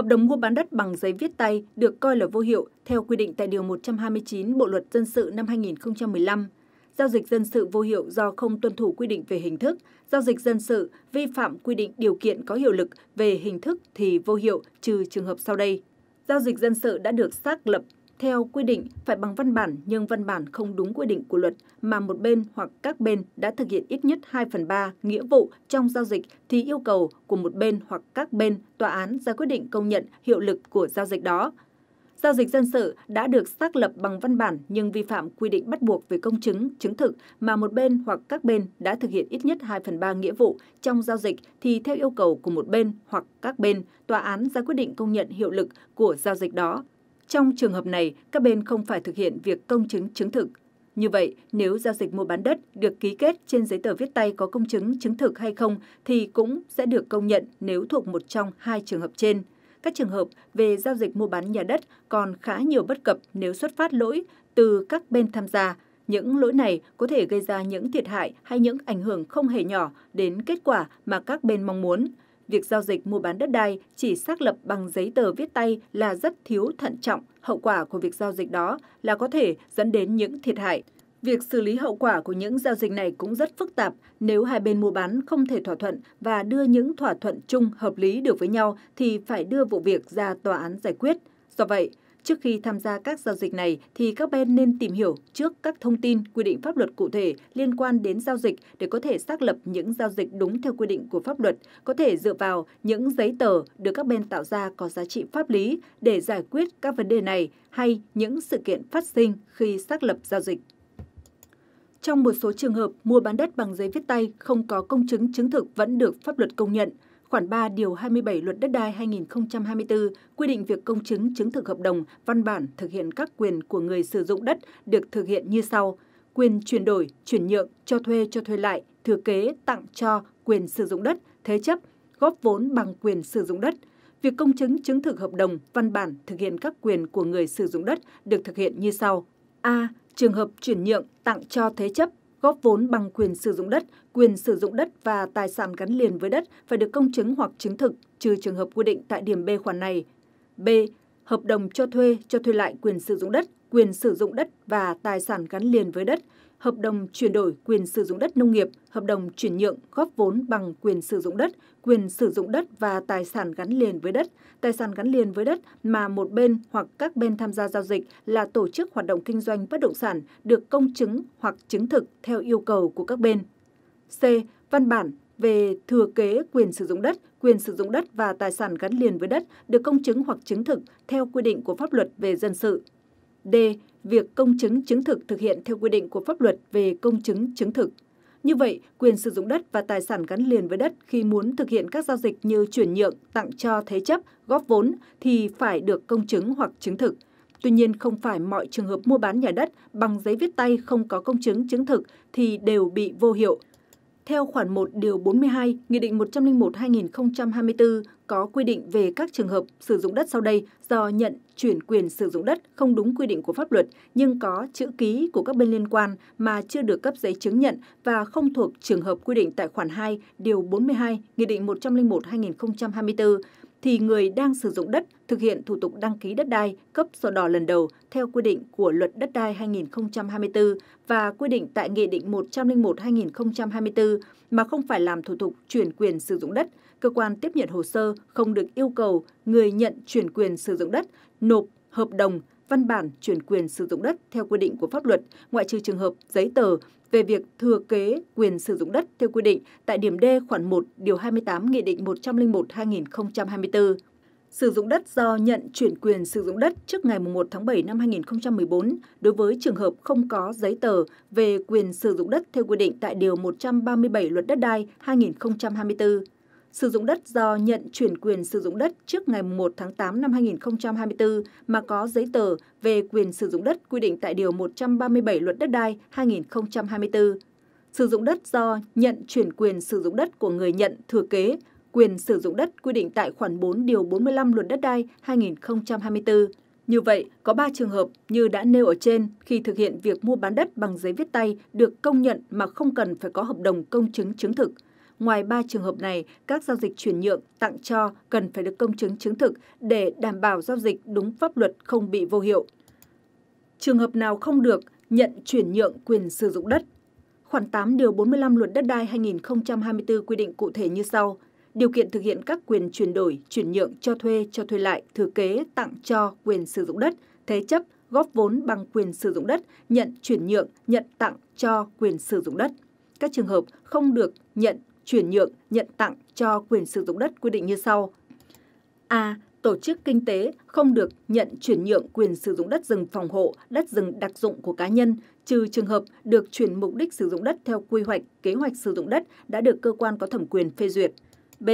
Hợp đồng mua bán đất bằng giấy viết tay được coi là vô hiệu theo quy định tại Điều 129 Bộ Luật Dân sự năm 2015. Giao dịch dân sự vô hiệu do không tuân thủ quy định về hình thức, giao dịch dân sự vi phạm quy định điều kiện có hiệu lực về hình thức thì vô hiệu trừ trường hợp sau đây. Giao dịch dân sự đã được xác lập theo quy định, phải bằng văn bản nhưng văn bản không đúng quy định của luật mà một bên hoặc các bên đã thực hiện ít nhất 2 phần 3 nghĩa vụ trong giao dịch thì yêu cầu của một bên hoặc các bên tòa án ra quyết định công nhận hiệu lực của giao dịch đó. Giao dịch dân sự đã được xác lập bằng văn bản nhưng vi phạm quy định bắt buộc về công chứng, chứng thực mà một bên hoặc các bên đã thực hiện ít nhất 2 phần 3 nghĩa vụ trong giao dịch thì theo yêu cầu của một bên hoặc các bên, tòa án ra quyết định công nhận hiệu lực của giao dịch đó trong trường hợp này, các bên không phải thực hiện việc công chứng chứng thực. Như vậy, nếu giao dịch mua bán đất được ký kết trên giấy tờ viết tay có công chứng chứng thực hay không thì cũng sẽ được công nhận nếu thuộc một trong hai trường hợp trên. Các trường hợp về giao dịch mua bán nhà đất còn khá nhiều bất cập nếu xuất phát lỗi từ các bên tham gia. Những lỗi này có thể gây ra những thiệt hại hay những ảnh hưởng không hề nhỏ đến kết quả mà các bên mong muốn việc giao dịch mua bán đất đai chỉ xác lập bằng giấy tờ viết tay là rất thiếu thận trọng. Hậu quả của việc giao dịch đó là có thể dẫn đến những thiệt hại. Việc xử lý hậu quả của những giao dịch này cũng rất phức tạp. Nếu hai bên mua bán không thể thỏa thuận và đưa những thỏa thuận chung hợp lý được với nhau thì phải đưa vụ việc ra tòa án giải quyết. Do vậy, Trước khi tham gia các giao dịch này thì các bên nên tìm hiểu trước các thông tin quy định pháp luật cụ thể liên quan đến giao dịch để có thể xác lập những giao dịch đúng theo quy định của pháp luật, có thể dựa vào những giấy tờ được các bên tạo ra có giá trị pháp lý để giải quyết các vấn đề này hay những sự kiện phát sinh khi xác lập giao dịch. Trong một số trường hợp, mua bán đất bằng giấy viết tay không có công chứng chứng thực vẫn được pháp luật công nhận – Khoản 3 điều 27 Luật Đất đai 2024 quy định việc công chứng chứng thực hợp đồng, văn bản thực hiện các quyền của người sử dụng đất được thực hiện như sau: quyền chuyển đổi, chuyển nhượng, cho thuê, cho thuê lại, thừa kế, tặng cho, quyền sử dụng đất, thế chấp, góp vốn bằng quyền sử dụng đất. Việc công chứng chứng thực hợp đồng, văn bản thực hiện các quyền của người sử dụng đất được thực hiện như sau: A. Trường hợp chuyển nhượng, tặng cho thế chấp, góp vốn bằng quyền sử dụng đất, quyền sử dụng đất và tài sản gắn liền với đất phải được công chứng hoặc chứng thực, trừ trường hợp quy định tại điểm B khoản này. B. Hợp đồng cho thuê, cho thuê lại quyền sử dụng đất quyền sử dụng đất và tài sản gắn liền với đất, hợp đồng chuyển đổi quyền sử dụng đất nông nghiệp, hợp đồng chuyển nhượng góp vốn bằng quyền sử dụng đất, quyền sử dụng đất và tài sản gắn liền với đất, tài sản gắn liền với đất mà một bên hoặc các bên tham gia giao dịch là tổ chức hoạt động kinh doanh bất động sản được công chứng hoặc chứng thực theo yêu cầu của các bên. C. Văn bản về thừa kế quyền sử dụng đất, quyền sử dụng đất và tài sản gắn liền với đất được công chứng hoặc chứng thực theo quy định của pháp luật về dân sự. D. Việc công chứng chứng thực thực hiện theo quy định của pháp luật về công chứng chứng thực. Như vậy, quyền sử dụng đất và tài sản gắn liền với đất khi muốn thực hiện các giao dịch như chuyển nhượng, tặng cho, thế chấp, góp vốn thì phải được công chứng hoặc chứng thực. Tuy nhiên, không phải mọi trường hợp mua bán nhà đất bằng giấy viết tay không có công chứng chứng thực thì đều bị vô hiệu theo khoản 1 điều 42, Nghị định 101-2024 có quy định về các trường hợp sử dụng đất sau đây do nhận chuyển quyền sử dụng đất không đúng quy định của pháp luật nhưng có chữ ký của các bên liên quan mà chưa được cấp giấy chứng nhận và không thuộc trường hợp quy định tại khoản 2 điều 42 Nghị định 101-2024 thì người đang sử dụng đất thực hiện thủ tục đăng ký đất đai, cấp sổ đỏ lần đầu theo quy định của Luật Đất đai 2024 và quy định tại Nghị định 101-2024 mà không phải làm thủ tục chuyển quyền sử dụng đất, cơ quan tiếp nhận hồ sơ không được yêu cầu người nhận chuyển quyền sử dụng đất nộp hợp đồng văn bản chuyển quyền sử dụng đất theo quy định của pháp luật, ngoại trừ trường hợp giấy tờ về việc thừa kế quyền sử dụng đất theo quy định tại điểm D khoản 1 điều 28 Nghị định 101/2024 sử dụng đất do nhận chuyển quyền sử dụng đất trước ngày 1 tháng 7 năm 2014 đối với trường hợp không có giấy tờ về quyền sử dụng đất theo quy định tại Điều 137 Luật Đất đai 2024. Sử dụng đất do nhận chuyển quyền sử dụng đất trước ngày 1 tháng 8 năm 2024 mà có giấy tờ về quyền sử dụng đất quy định tại Điều 137 Luật Đất đai 2024 sử dụng đất do nhận chuyển quyền sử dụng đất của người nhận thừa kế quyền sử dụng đất quy định tại khoản 4 điều 45 Luật đất đai 2024. Như vậy, có 3 trường hợp như đã nêu ở trên khi thực hiện việc mua bán đất bằng giấy viết tay được công nhận mà không cần phải có hợp đồng công chứng chứng thực. Ngoài 3 trường hợp này, các giao dịch chuyển nhượng, tặng cho cần phải được công chứng chứng thực để đảm bảo giao dịch đúng pháp luật không bị vô hiệu. Trường hợp nào không được nhận chuyển nhượng quyền sử dụng đất Khoản 8 điều 45 Luật Đất đai 2024 quy định cụ thể như sau: điều kiện thực hiện các quyền chuyển đổi, chuyển nhượng, cho thuê, cho thuê lại, thừa kế, tặng cho, quyền sử dụng đất, thế chấp, góp vốn bằng quyền sử dụng đất, nhận chuyển nhượng, nhận tặng cho quyền sử dụng đất. Các trường hợp không được nhận chuyển nhượng, nhận tặng cho quyền sử dụng đất quy định như sau. A. Tổ chức kinh tế không được nhận chuyển nhượng quyền sử dụng đất rừng phòng hộ, đất rừng đặc dụng của cá nhân, trừ trường hợp được chuyển mục đích sử dụng đất theo quy hoạch, kế hoạch sử dụng đất đã được cơ quan có thẩm quyền phê duyệt. B,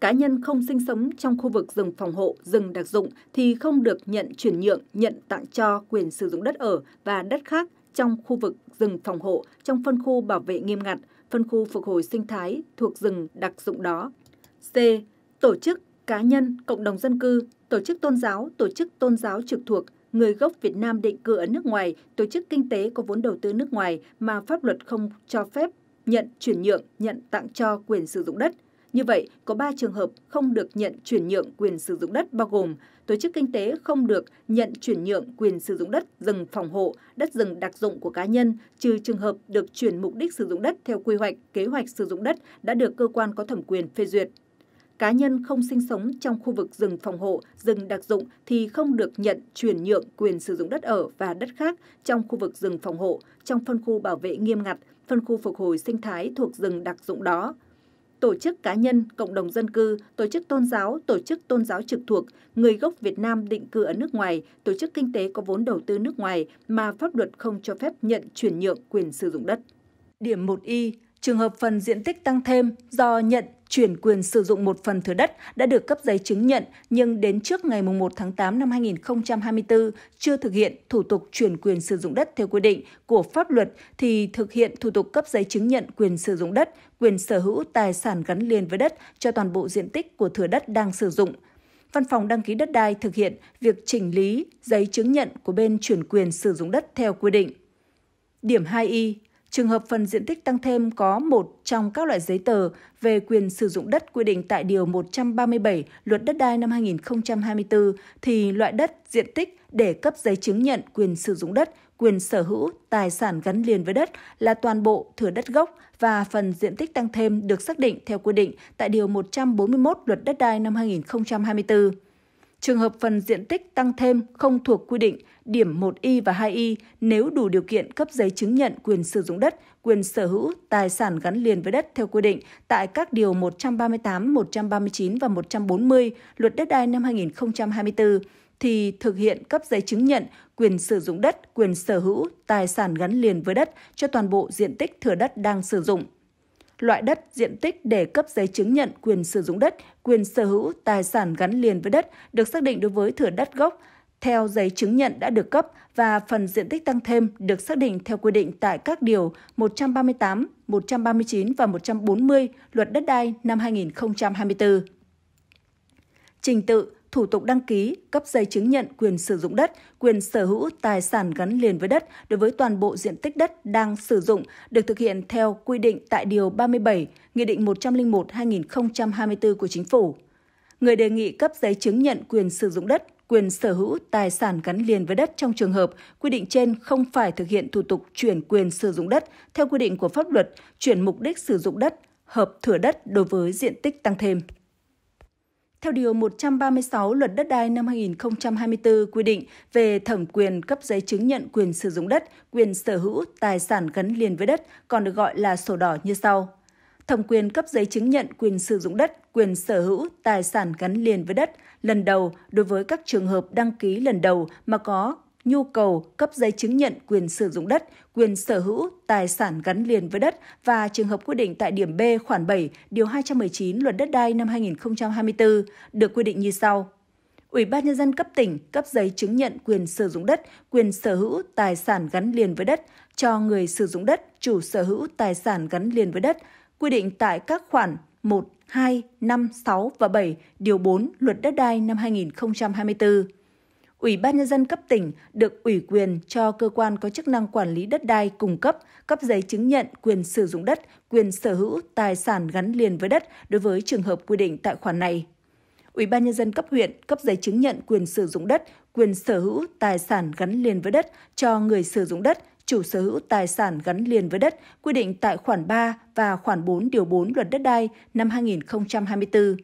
cá nhân không sinh sống trong khu vực rừng phòng hộ, rừng đặc dụng thì không được nhận chuyển nhượng, nhận tặng cho quyền sử dụng đất ở và đất khác trong khu vực rừng phòng hộ trong phân khu bảo vệ nghiêm ngặt, phân khu phục hồi sinh thái thuộc rừng đặc dụng đó. C. Tổ chức, cá nhân, cộng đồng dân cư, tổ chức tôn giáo, tổ chức tôn giáo trực thuộc, người gốc Việt Nam định cư ở nước ngoài, tổ chức kinh tế có vốn đầu tư nước ngoài mà pháp luật không cho phép nhận chuyển nhượng, nhận tặng cho quyền sử dụng đất – như vậy, có 3 trường hợp không được nhận chuyển nhượng quyền sử dụng đất bao gồm tổ chức kinh tế không được nhận chuyển nhượng quyền sử dụng đất rừng phòng hộ, đất rừng đặc dụng của cá nhân, trừ trường hợp được chuyển mục đích sử dụng đất theo quy hoạch, kế hoạch sử dụng đất đã được cơ quan có thẩm quyền phê duyệt. Cá nhân không sinh sống trong khu vực rừng phòng hộ, rừng đặc dụng thì không được nhận chuyển nhượng quyền sử dụng đất ở và đất khác trong khu vực rừng phòng hộ, trong phân khu bảo vệ nghiêm ngặt, phân khu phục hồi sinh thái thuộc rừng đặc dụng đó tổ chức cá nhân, cộng đồng dân cư, tổ chức tôn giáo, tổ chức tôn giáo trực thuộc, người gốc Việt Nam định cư ở nước ngoài, tổ chức kinh tế có vốn đầu tư nước ngoài mà pháp luật không cho phép nhận chuyển nhượng quyền sử dụng đất. Điểm 1Y, trường hợp phần diện tích tăng thêm do nhận chuyển quyền sử dụng một phần thửa đất đã được cấp giấy chứng nhận nhưng đến trước ngày 1 tháng 8 năm 2024 chưa thực hiện thủ tục chuyển quyền sử dụng đất theo quy định của pháp luật thì thực hiện thủ tục cấp giấy chứng nhận quyền sử dụng đất, quyền sở hữu tài sản gắn liền với đất cho toàn bộ diện tích của thửa đất đang sử dụng. Văn phòng đăng ký đất đai thực hiện việc chỉnh lý giấy chứng nhận của bên chuyển quyền sử dụng đất theo quy định. Điểm 2i Trường hợp phần diện tích tăng thêm có một trong các loại giấy tờ về quyền sử dụng đất quy định tại Điều 137 Luật Đất đai năm 2024 thì loại đất, diện tích để cấp giấy chứng nhận quyền sử dụng đất, quyền sở hữu, tài sản gắn liền với đất là toàn bộ thửa đất gốc và phần diện tích tăng thêm được xác định theo quy định tại Điều 141 Luật Đất đai năm 2024. Trường hợp phần diện tích tăng thêm không thuộc quy định điểm 1Y và 2Y nếu đủ điều kiện cấp giấy chứng nhận quyền sử dụng đất, quyền sở hữu, tài sản gắn liền với đất theo quy định tại các điều 138, 139 và 140 Luật đất đai năm 2024 thì thực hiện cấp giấy chứng nhận quyền sử dụng đất, quyền sở hữu, tài sản gắn liền với đất cho toàn bộ diện tích thừa đất đang sử dụng loại đất, diện tích để cấp giấy chứng nhận quyền sử dụng đất, quyền sở hữu tài sản gắn liền với đất được xác định đối với thửa đất gốc theo giấy chứng nhận đã được cấp và phần diện tích tăng thêm được xác định theo quy định tại các điều 138, 139 và 140 Luật Đất đai năm 2024. Trình tự thủ tục đăng ký, cấp giấy chứng nhận quyền sử dụng đất, quyền sở hữu tài sản gắn liền với đất đối với toàn bộ diện tích đất đang sử dụng được thực hiện theo quy định tại Điều 37, Nghị định 101-2024 của Chính phủ. Người đề nghị cấp giấy chứng nhận quyền sử dụng đất, quyền sở hữu tài sản gắn liền với đất trong trường hợp quy định trên không phải thực hiện thủ tục chuyển quyền sử dụng đất theo quy định của pháp luật, chuyển mục đích sử dụng đất, hợp thửa đất đối với diện tích tăng thêm theo Điều 136 Luật Đất đai năm 2024 quy định về thẩm quyền cấp giấy chứng nhận quyền sử dụng đất, quyền sở hữu, tài sản gắn liền với đất, còn được gọi là sổ đỏ như sau. Thẩm quyền cấp giấy chứng nhận quyền sử dụng đất, quyền sở hữu, tài sản gắn liền với đất lần đầu đối với các trường hợp đăng ký lần đầu mà có nhu cầu cấp giấy chứng nhận quyền sử dụng đất, quyền sở hữu, tài sản gắn liền với đất và trường hợp quy định tại điểm B khoản 7, điều 219 Luật đất đai năm 2024 được quy định như sau. Ủy ban nhân dân cấp tỉnh cấp giấy chứng nhận quyền sử dụng đất, quyền sở hữu tài sản gắn liền với đất cho người sử dụng đất, chủ sở hữu tài sản gắn liền với đất, quy định tại các khoản 1, 2, 5, 6 và 7, điều 4 Luật đất đai năm 2024. Ủy ban nhân dân cấp tỉnh được ủy quyền cho cơ quan có chức năng quản lý đất đai cung cấp, cấp giấy chứng nhận quyền sử dụng đất, quyền sở hữu tài sản gắn liền với đất đối với trường hợp quy định tại khoản này. Ủy ban nhân dân cấp huyện cấp giấy chứng nhận quyền sử dụng đất, quyền sở hữu tài sản gắn liền với đất cho người sử dụng đất, chủ sở hữu tài sản gắn liền với đất quy định tại khoản 3 và khoản 4 điều 4 Luật đất đai năm 2024.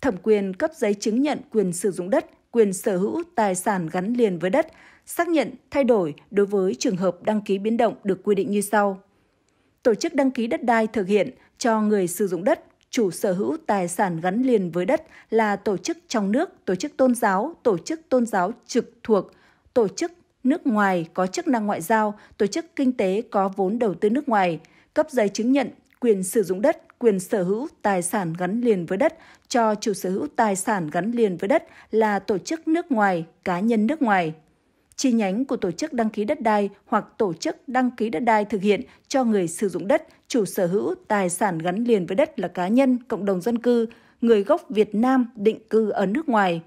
Thẩm quyền cấp giấy chứng nhận quyền sử dụng đất quyền sở hữu tài sản gắn liền với đất, xác nhận thay đổi đối với trường hợp đăng ký biến động được quy định như sau. Tổ chức đăng ký đất đai thực hiện cho người sử dụng đất, chủ sở hữu tài sản gắn liền với đất là tổ chức trong nước, tổ chức tôn giáo, tổ chức tôn giáo trực thuộc, tổ chức nước ngoài có chức năng ngoại giao, tổ chức kinh tế có vốn đầu tư nước ngoài, cấp giấy chứng nhận quyền sử dụng đất, quyền sở hữu tài sản gắn liền với đất cho chủ sở hữu tài sản gắn liền với đất là tổ chức nước ngoài, cá nhân nước ngoài. Chi nhánh của tổ chức đăng ký đất đai hoặc tổ chức đăng ký đất đai thực hiện cho người sử dụng đất, chủ sở hữu tài sản gắn liền với đất là cá nhân, cộng đồng dân cư, người gốc Việt Nam định cư ở nước ngoài.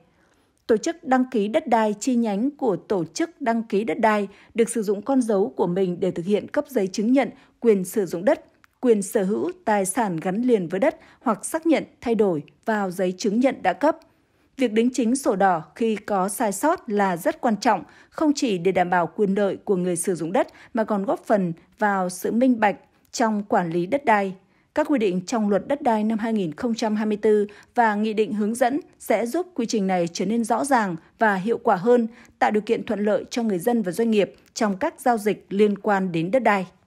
Tổ chức đăng ký đất đai chi nhánh của tổ chức đăng ký đất đai được sử dụng con dấu của mình để thực hiện cấp giấy chứng nhận quyền sử dụng đất quyền sở hữu tài sản gắn liền với đất hoặc xác nhận thay đổi vào giấy chứng nhận đã cấp. Việc đính chính sổ đỏ khi có sai sót là rất quan trọng, không chỉ để đảm bảo quyền lợi của người sử dụng đất mà còn góp phần vào sự minh bạch trong quản lý đất đai. Các quy định trong luật đất đai năm 2024 và nghị định hướng dẫn sẽ giúp quy trình này trở nên rõ ràng và hiệu quả hơn, tạo điều kiện thuận lợi cho người dân và doanh nghiệp trong các giao dịch liên quan đến đất đai.